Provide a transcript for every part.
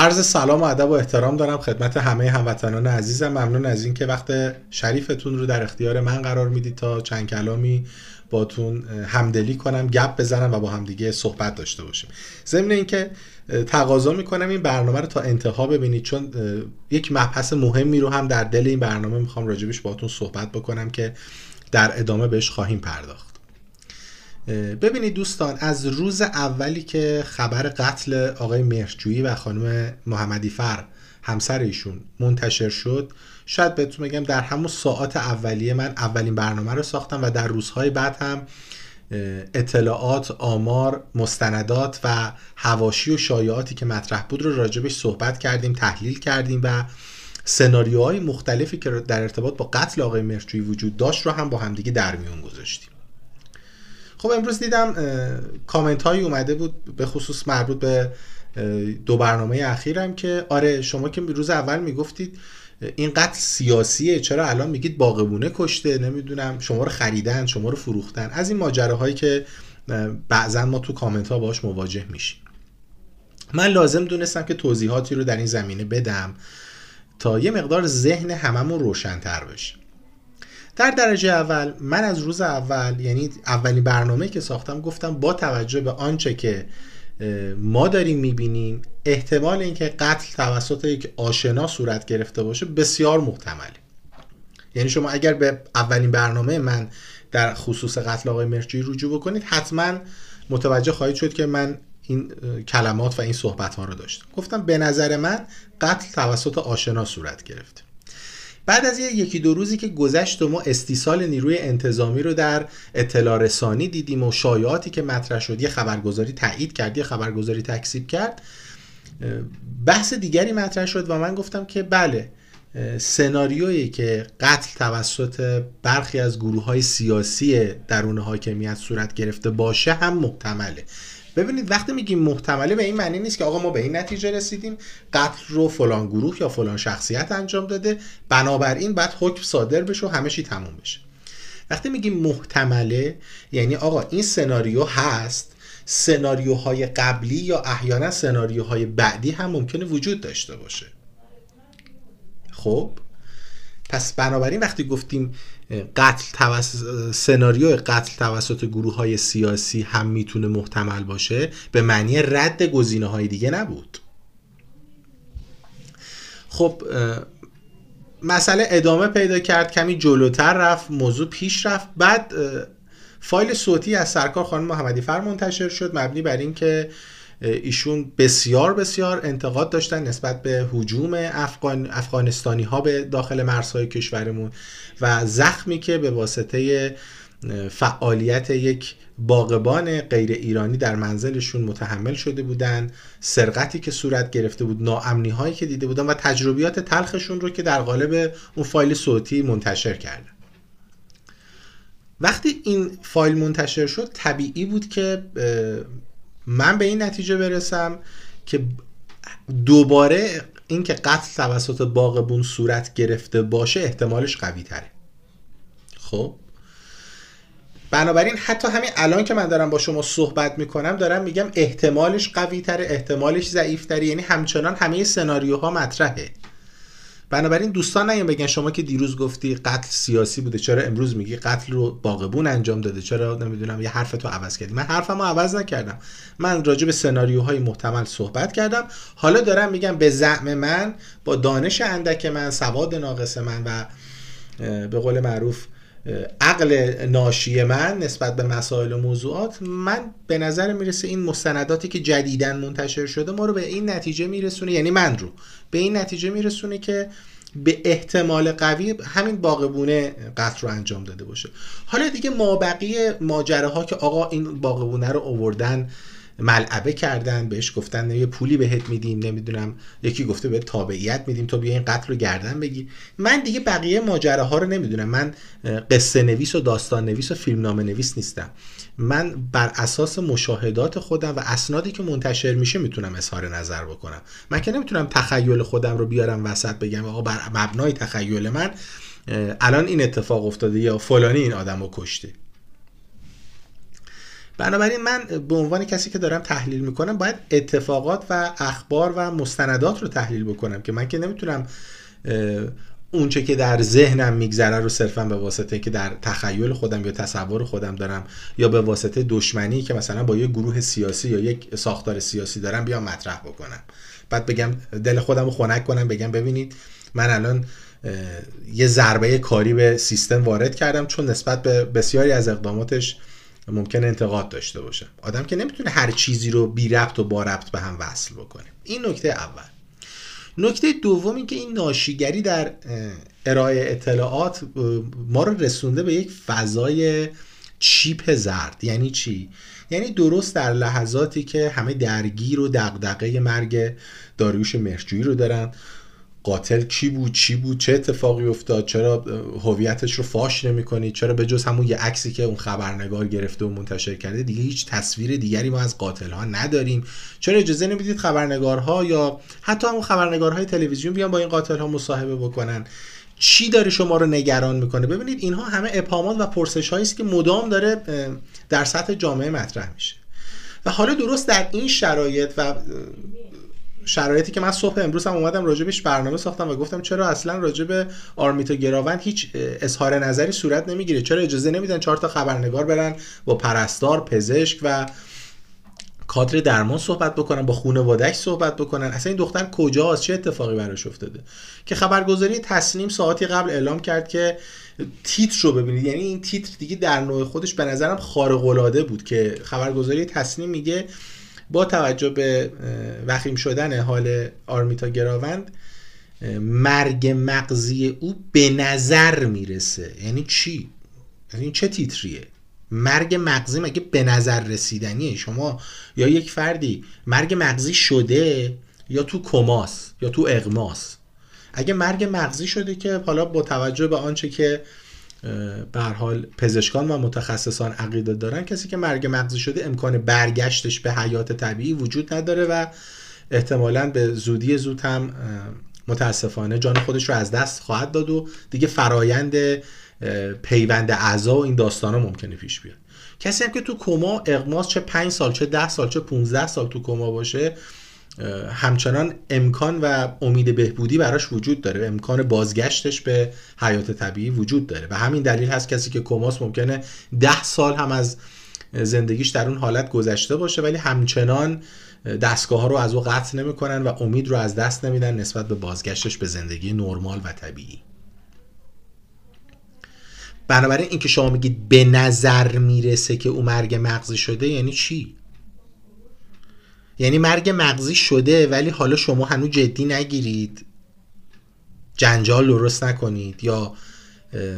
عرض سلام و ادب و احترام دارم خدمت همه هموطنان عزیزم ممنون از اینکه وقت شریفتون رو در اختیار من قرار میدید تا چند کلامی باتون همدلی کنم گپ بزنم و با همدیگه صحبت داشته باشیم ضمن اینکه تقاضا میکنم این برنامه رو تا انتها ببینید چون یک مبحث مهمی رو هم در دل این برنامه میخوام راجبش باتون صحبت بکنم که در ادامه بهش خواهیم پرداخت ببینید دوستان از روز اولی که خبر قتل آقای مهرجویی و خانم محمدی فر همسر ایشون منتشر شد شاید بهتون بگم در همون ساعت اولیه من اولین برنامه رو ساختم و در روزهای بعد هم اطلاعات، آمار، مستندات و هواشی و شایعاتی که مطرح بود رو راجبش صحبت کردیم، تحلیل کردیم و سناریوهای مختلفی که در ارتباط با قتل آقای مرچوی وجود داشت رو هم با همدیگه در میون گذاشتیم. خب امروز دیدم کامنت هایی اومده بود به خصوص مربوط به دو برنامه اخیرم که آره شما که روز اول میگفتید این قتل سیاسیه چرا الان میگید باقبونه کشته نمیدونم شما رو خریدن شما رو فروختن از این ماجره هایی که بعضا ما تو کامنت ها باش مواجه میشیم من لازم دونستم که توضیحاتی رو در این زمینه بدم تا یه مقدار ذهن هممون روشنتر بشه در درجه اول من از روز اول یعنی اولین برنامه که ساختم گفتم با توجه به آنچه که ما داریم میبینیم احتمال اینکه قتل توسط یک آشنا صورت گرفته باشه بسیار محتمله یعنی شما اگر به اولین برنامه من در خصوص قتل آقای مرچی رجوع بکنید حتما متوجه خواهید شد که من این کلمات و این صحبت ها رو داشتم گفتم به نظر من قتل توسط آشنا صورت گرفته بعد از یکی دو روزی که گذشت و ما استیصال نیروی انتظامی رو در اطلاع رسانی دیدیم و شایعاتی که مطرح شد یه خبرگزاری تایید کرد یه خبرگزاری تکسیب کرد بحث دیگری مطرح شد و من گفتم که بله سناریویی که قتل توسط برخی از گروه های سیاسی درون حاکمیت صورت گرفته باشه هم محتمله ببینید وقتی میگیم محتمله به این معنی نیست که آقا ما به این نتیجه رسیدیم قتل رو فلان گروه یا فلان شخصیت انجام داده بنابراین بعد حکم صادر بشه و همه چی تموم بشه وقتی میگیم محتمله یعنی آقا این سناریو هست سناریوهای قبلی یا احیانا سناریوهای بعدی هم ممکنه وجود داشته باشه خب پس بنابراین وقتی گفتیم قتل توسط سناریو قتل توسط گروه های سیاسی هم میتونه محتمل باشه به معنی رد گزینه های دیگه نبود خب مسئله ادامه پیدا کرد کمی جلوتر رفت موضوع پیش رفت بعد فایل صوتی از سرکار خانم محمدی فر منتشر شد مبنی بر اینکه ایشون بسیار بسیار انتقاد داشتن نسبت به حجوم افغان افغانستانی ها به داخل مرزهای کشورمون و زخمی که به واسطه فعالیت یک باغبان غیر ایرانی در منزلشون متحمل شده بودن سرقتی که صورت گرفته بود ناامنی هایی که دیده بودن و تجربیات تلخشون رو که در قالب اون فایل صوتی منتشر کردن وقتی این فایل منتشر شد طبیعی بود که من به این نتیجه برسم که دوباره اینکه قتل توسط باغبون صورت گرفته باشه احتمالش قوی تره خب بنابراین حتی همین الان که من دارم با شما صحبت میکنم دارم میگم احتمالش قوی تره احتمالش ضعیف تره یعنی همچنان همه سناریوها مطرحه بنابراین دوستان نیم بگن شما که دیروز گفتی قتل سیاسی بوده چرا امروز میگی قتل رو باقبون انجام داده چرا نمیدونم یه حرف تو عوض کردی من حرفمو عوض نکردم من راجع به سناریوهای محتمل صحبت کردم حالا دارم میگم به زعم من با دانش اندک من سواد ناقص من و به قول معروف عقل ناشی من نسبت به مسائل و موضوعات من به نظر میرسه این مستنداتی که جدیدن منتشر شده ما رو به این نتیجه میرسونه یعنی من رو به این نتیجه میرسونه که به احتمال قوی همین باقبونه قتل رو انجام داده باشه حالا دیگه مابقی ماجره ها که آقا این باقبونه رو آوردن ملعبه کردن بهش گفتن یه پولی بهت میدیم نمیدونم یکی گفته به تابعیت میدیم تو بیا این قتل رو گردن بگیر من دیگه بقیه ماجره ها رو نمیدونم من قصه نویس و داستان نویس و فیلم نام نویس نیستم من بر اساس مشاهدات خودم و اسنادی که منتشر میشه میتونم اظهار نظر بکنم من که نمیتونم تخیل خودم رو بیارم وسط بگم آقا بر مبنای تخیل من الان این اتفاق افتاده یا فلانی این آدم رو کشته بنابراین من به عنوان کسی که دارم تحلیل میکنم باید اتفاقات و اخبار و مستندات رو تحلیل بکنم که من که نمیتونم اونچه که در ذهنم میگذره رو صرفا به واسطه که در تخیل خودم یا تصور خودم دارم یا به واسطه دشمنی که مثلا با یک گروه سیاسی یا یک ساختار سیاسی دارم بیام مطرح بکنم بعد بگم دل خودم رو خنک کنم بگم ببینید من الان یه ضربه کاری به سیستم وارد کردم چون نسبت به بسیاری از اقداماتش ممکن انتقاد داشته باشم آدم که نمیتونه هر چیزی رو بی ربط و با ربط به هم وصل بکنه این نکته اول نکته دوم این که این ناشیگری در ارائه اطلاعات ما رو رسونده به یک فضای چیپ زرد یعنی چی یعنی درست در لحظاتی که همه درگیر و دقدقه مرگ داریوش مرجویی رو دارن قاتل کی بود چی بود چه اتفاقی افتاد چرا هویتش رو فاش نمیکنی چرا به جز همون یه عکسی که اون خبرنگار گرفته و منتشر کرده دیگه هیچ تصویر دیگری ما از قاتل ها نداریم چرا اجازه نمیدید خبرنگارها یا حتی همون خبرنگارهای تلویزیون بیان با این قاتل ها مصاحبه بکنن چی داره شما رو نگران میکنه ببینید اینها همه ابهامات و پرسش است که مدام داره در سطح جامعه مطرح میشه و حالا درست در این شرایط و شرایطی که من صبح امروز هم اومدم راجبش برنامه ساختم و گفتم چرا اصلا راجب آرمیتا گراوند هیچ اظهار نظری صورت نمیگیره چرا اجازه نمیدن چهار تا خبرنگار برن با پرستار پزشک و کادر درمان صحبت بکنن با خونوادهش صحبت بکنن اصلا این دختر کجاست چه اتفاقی براش افتاده که خبرگزاری تصنیم ساعتی قبل اعلام کرد که تیتر رو ببینید یعنی این تیتر دیگه در نوع خودش به نظرم خارق العاده بود که خبرگزاری تسنیم میگه با توجه به وخیم شدن حال آرمیتا گراوند مرگ مغزی او به نظر میرسه یعنی چی؟ یعنی چه تیتریه؟ مرگ مغزی مگه به نظر رسیدنیه شما یا یک فردی مرگ مغزی شده یا تو کماس یا تو اغماس اگه مرگ مغزی شده که حالا با توجه به آنچه که به حال پزشکان و متخصصان عقیده دارن کسی که مرگ مغزی شده امکان برگشتش به حیات طبیعی وجود نداره و احتمالا به زودی زود هم متاسفانه جان خودش رو از دست خواهد داد و دیگه فرایند پیوند اعضا و این داستان ها ممکنه پیش بیاد کسی هم که تو کما اقماس چه 5 سال چه 10 سال چه 15 سال تو کما باشه همچنان امکان و امید بهبودی براش وجود داره امکان بازگشتش به حیات طبیعی وجود داره و همین دلیل هست کسی که کماس ممکنه ده سال هم از زندگیش در اون حالت گذشته باشه ولی همچنان دستگاه ها رو از او قطع نمیکنن و امید رو از دست نمیدن نسبت به بازگشتش به زندگی نرمال و طبیعی بنابراین اینکه شما میگید به نظر میرسه که او مرگ مغزی شده یعنی چی یعنی مرگ مغزی شده ولی حالا شما هنوز جدی نگیرید جنجال درست نکنید یا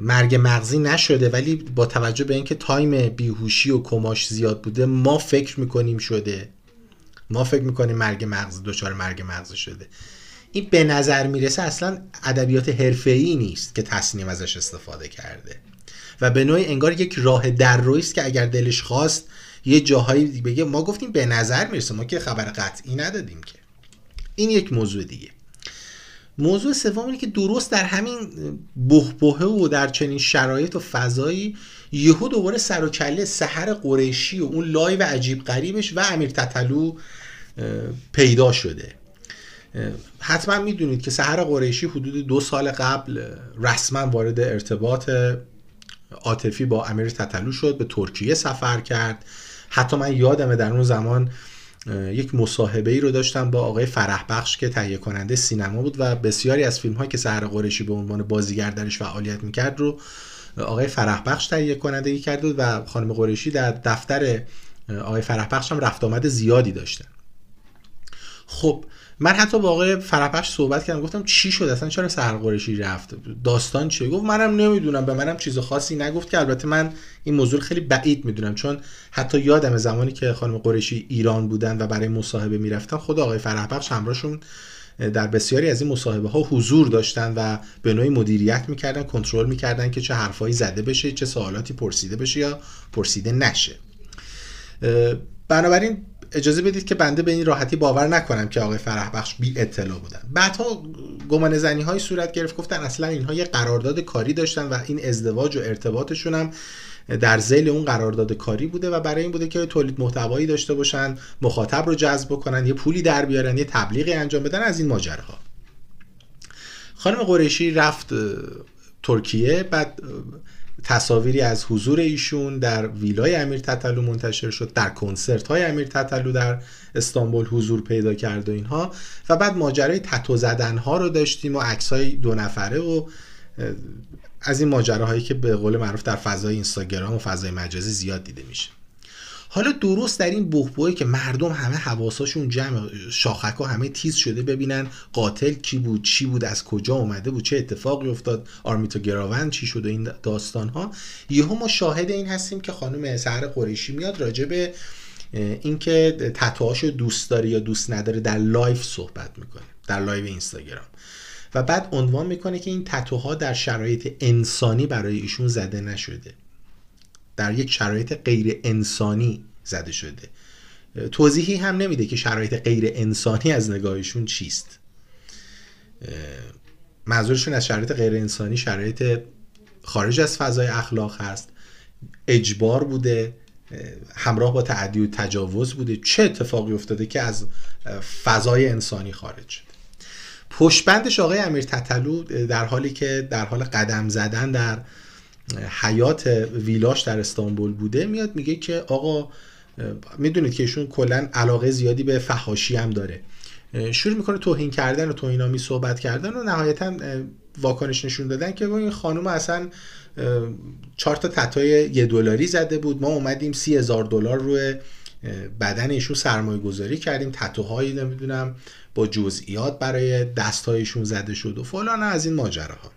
مرگ مغزی نشده ولی با توجه به اینکه تایم بیهوشی و کماش زیاد بوده ما فکر میکنیم شده ما فکر میکنیم مرگ مغزی دچار مرگ مغزی شده این به نظر میرسه اصلا ادبیات حرفه‌ای نیست که تصنیم ازش استفاده کرده و به نوعی انگار یک راه در است که اگر دلش خواست یه جاهایی بگه ما گفتیم به نظر میرسه ما که خبر قطعی ندادیم که این یک موضوع دیگه موضوع سوم اینه که درست در همین بهبهه و در چنین شرایط و فضایی یهو دوباره سر و کله سحر قریشی و اون لایو عجیب قریبش و امیر تتلو پیدا شده حتما میدونید که سحر قریشی حدود دو سال قبل رسما وارد ارتباط عاطفی با امیر تتلو شد به ترکیه سفر کرد حتی من یادمه در اون زمان یک مصاحبه ای رو داشتم با آقای فرح که تهیه کننده سینما بود و بسیاری از فیلم هایی که سهر قرشی به عنوان بازیگر درش فعالیت میکرد رو آقای فرح تهیه کننده کرد و خانم قرشی در دفتر آقای فرح بخش هم رفت آمد زیادی داشتن خب من حتی با آقای فرپش صحبت کردم گفتم چی شد اصلا چرا سرقرشی رفت داستان چیه گفت منم نمیدونم به منم چیز خاصی نگفت که البته من این موضوع خیلی بعید میدونم چون حتی یادم زمانی که خانم قرشی ایران بودن و برای مصاحبه میرفتن خود آقای فرهبخش همراهشون در بسیاری از این مصاحبه ها حضور داشتن و به نوعی مدیریت میکردن کنترل میکردن که چه حرفایی زده بشه چه سوالاتی پرسیده بشه یا پرسیده نشه بنابراین اجازه بدید که بنده به این راحتی باور نکنم که آقای فرح بخش بی اطلاع بودن بعدها گمان زنی های صورت گرفت گفتن اصلا اینها یه قرارداد کاری داشتن و این ازدواج و ارتباطشون هم در زیل اون قرارداد کاری بوده و برای این بوده که تولید محتوایی داشته باشن مخاطب رو جذب کنن یه پولی در بیارن یه تبلیغی انجام بدن از این ماجراها خانم قریشی رفت ترکیه بعد تصاویری از حضور ایشون در ویلای امیر تتلو منتشر شد در کنسرت های امیر تتلو در استانبول حضور پیدا کرد و اینها و بعد ماجرای تتو زدن ها رو داشتیم و عکس های دو نفره و از این ماجراهایی که به قول معروف در فضای اینستاگرام و فضای مجازی زیاد دیده میشه حالا درست در این بهبهه که مردم همه حواساشون جمع شاخک ها همه تیز شده ببینن قاتل کی بود چی بود از کجا اومده بود چه اتفاقی افتاد آرمیتا گراوند چی شده این داستان ها یهو ما شاهد این هستیم که خانم سهر قریشی میاد راجع به اینکه تتوهاش دوست داره یا دوست نداره در لایف صحبت میکنه در لایو اینستاگرام و بعد عنوان میکنه که این تتوها در شرایط انسانی برای ایشون زده نشده در یک شرایط غیر انسانی زده شده توضیحی هم نمیده که شرایط غیر انسانی از نگاهشون چیست منظورشون از شرایط غیر انسانی شرایط خارج از فضای اخلاق هست اجبار بوده همراه با تعدی و تجاوز بوده چه اتفاقی افتاده که از فضای انسانی خارج شده پشتبندش آقای امیر تتلو در حالی که در حال قدم زدن در حیات ویلاش در استانبول بوده میاد میگه که آقا میدونید که ایشون کلا علاقه زیادی به فحاشی هم داره شروع میکنه توهین کردن و توهینامی صحبت کردن و نهایتا واکنش نشون دادن که این خانم اصلا چهار تا تتای یه دلاری زده بود ما اومدیم سی هزار دلار روی بدن ایشون سرمایه گذاری کردیم تتوهایی نمیدونم با جزئیات برای دستهایشون زده شد و فلان از این ماجراها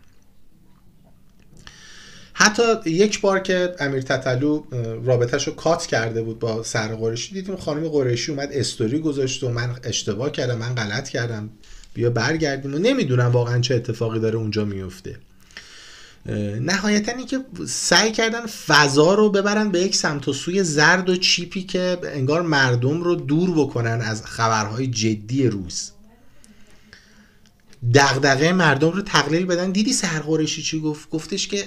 حتی یک بار که امیر تتلو رابطهش رو کات کرده بود با سر قریشی دیدیم خانم قریشی اومد استوری گذاشت و من اشتباه کردم من غلط کردم بیا برگردیم و نمیدونم واقعا چه اتفاقی داره اونجا میفته نهایتا اینکه سعی کردن فضا رو ببرن به یک سمت و سوی زرد و چیپی که انگار مردم رو دور بکنن از خبرهای جدی روز دغدغه مردم رو تقلیل بدن دیدی سرغورشی چی گفت گفتش که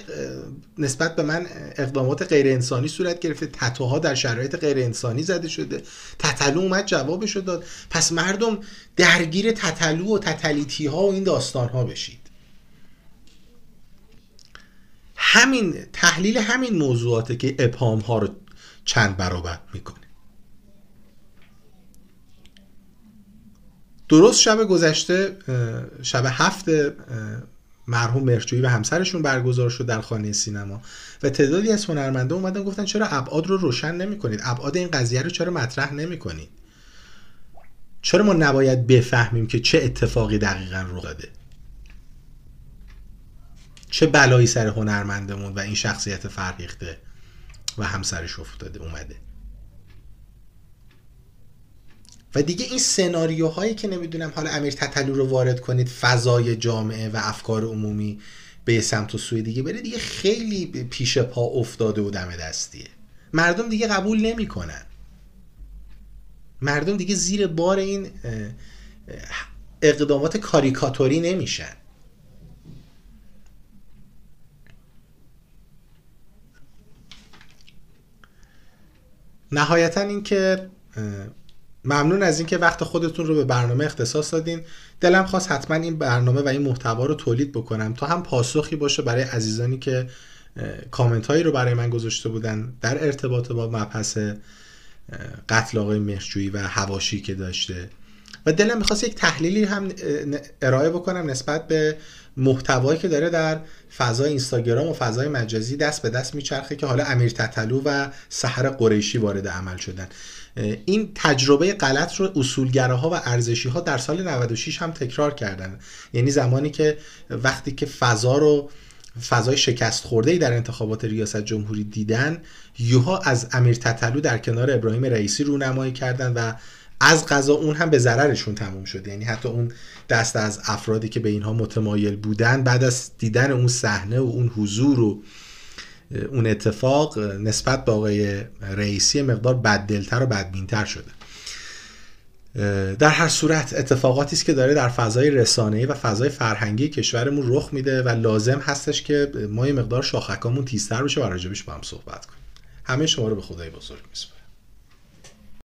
نسبت به من اقدامات غیر انسانی صورت گرفته تتوها در شرایط غیر انسانی زده شده تتلو اومد جوابش رو داد پس مردم درگیر تتلو و تتلیتی ها و این داستان ها بشید همین تحلیل همین موضوعاته که اپام ها رو چند برابر میکن درست شب گذشته شب هفت مرحوم مرجویی و همسرشون برگزار شد در خانه سینما و تعدادی از هنرمنده اومدن گفتن چرا ابعاد رو روشن نمی کنید ابعاد این قضیه رو چرا مطرح نمی کنید چرا ما نباید بفهمیم که چه اتفاقی دقیقا رو داده چه بلایی سر هنرمندمون و این شخصیت فرهیخته و همسرش افتاده اومده و دیگه این سناریوهایی که نمیدونم حالا امیر تتلو رو وارد کنید فضای جامعه و افکار عمومی به سمت و سوی دیگه بره دیگه خیلی پیش پا افتاده و دم دستیه مردم دیگه قبول نمیکنن مردم دیگه زیر بار این اقدامات کاریکاتوری نمیشن نهایتا اینکه ممنون از اینکه وقت خودتون رو به برنامه اختصاص دادین دلم خواست حتما این برنامه و این محتوا رو تولید بکنم تا هم پاسخی باشه برای عزیزانی که کامنت هایی رو برای من گذاشته بودن در ارتباط با مبحث قتل آقای مهرجویی و هواشی که داشته و دلم میخواست یک تحلیلی هم ارائه بکنم نسبت به محتوایی که داره در فضای اینستاگرام و فضای مجازی دست به دست میچرخه که حالا امیر تتلو و سحر قریشی وارد عمل شدن این تجربه غلط رو ها و ها در سال 96 هم تکرار کردن یعنی زمانی که وقتی که فضا رو فضای شکست خورده ای در انتخابات ریاست جمهوری دیدن یوها از امیر تتلو در کنار ابراهیم رئیسی رونمایی کردند و از قضا اون هم به ضررشون تموم شد یعنی حتی اون دست از افرادی که به اینها متمایل بودن بعد از دیدن اون صحنه و اون حضور و اون اتفاق نسبت به آقای رئیسی مقدار بددلتر و بدبینتر شده در هر صورت اتفاقاتی است که داره در فضای رسانه و فضای فرهنگی کشورمون رخ میده و لازم هستش که ما مقدار شاخکامون تیزتر بشه و راجبش با هم صحبت کنیم همه شما رو به خدای بزرگ میسپارم